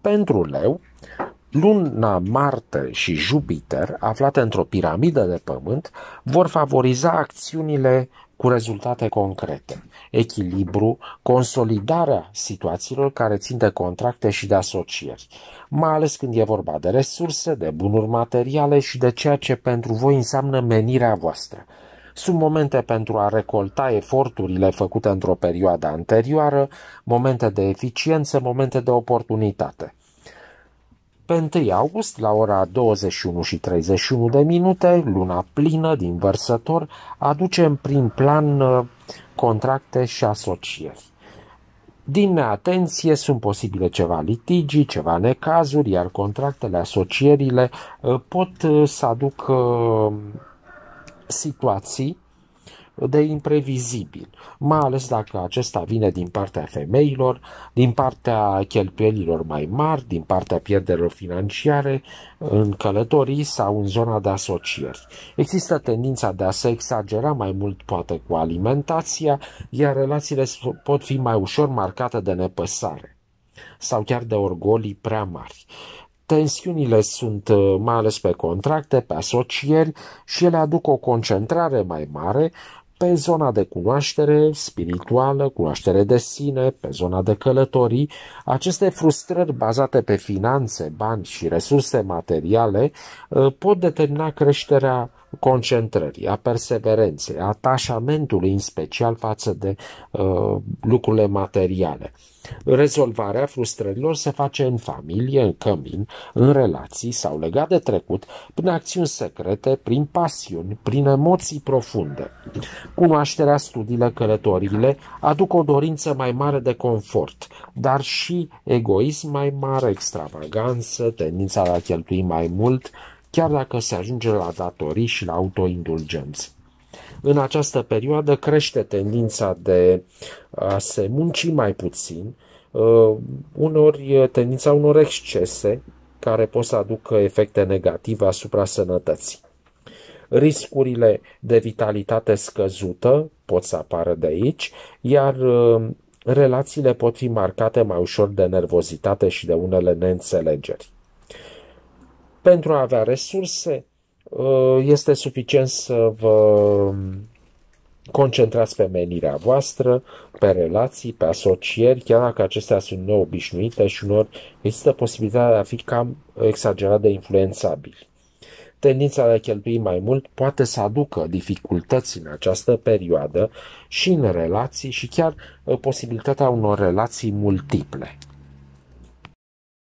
Pentru leu, luna Marte și Jupiter, aflate într-o piramidă de pământ, vor favoriza acțiunile cu rezultate concrete, echilibru, consolidarea situațiilor care țin de contracte și de asocieri, mai ales când e vorba de resurse, de bunuri materiale și de ceea ce pentru voi înseamnă menirea voastră. Sunt momente pentru a recolta eforturile făcute într-o perioadă anterioară, momente de eficiență, momente de oportunitate. Pe 1 august, la ora 21 și 31 de minute, luna plină din vărsător, în prim plan uh, contracte și asocieri. Din neatenție sunt posibile ceva litigi, ceva necazuri, iar contractele, asocierile uh, pot uh, să aducă situații de imprevizibil, mai ales dacă acesta vine din partea femeilor, din partea cheltuielilor mai mari, din partea pierderilor financiare, în călătorii sau în zona de asocieri. Există tendința de a se exagera mai mult poate cu alimentația, iar relațiile pot fi mai ușor marcate de nepăsare sau chiar de orgolii prea mari. Tensiunile sunt uh, mai ales pe contracte, pe asocieri și ele aduc o concentrare mai mare pe zona de cunoaștere spirituală, cunoaștere de sine, pe zona de călătorii, aceste frustrări bazate pe finanțe, bani și resurse materiale uh, pot determina creșterea concentrării, a perseverenței, a atașamentului în special față de uh, lucrurile materiale. Rezolvarea frustrărilor se face în familie, în cămin, în relații sau legat de trecut, prin acțiuni secrete, prin pasiuni, prin emoții profunde. Cunoașterea, studiile, călătoriile aduc o dorință mai mare de confort, dar și egoism mai mare, extravaganță, tendința de a cheltui mai mult, chiar dacă se ajunge la datorii și la autoindulgență. În această perioadă crește tendința de a se munci mai puțin, uh, unori tendința unor excese care pot să aducă efecte negative asupra sănătății. Riscurile de vitalitate scăzută pot să apară de aici, iar uh, relațiile pot fi marcate mai ușor de nervozitate și de unele neînțelegeri pentru a avea resurse, uh, este suficient să vă um, concentrați pe menirea voastră, pe relații, pe asocieri, chiar dacă acestea sunt neobișnuite și unor există posibilitatea de a fi cam exagerat de influențabili. Tendința de a cheltui mai mult poate să aducă dificultăți în această perioadă și în relații și chiar uh, posibilitatea unor relații multiple.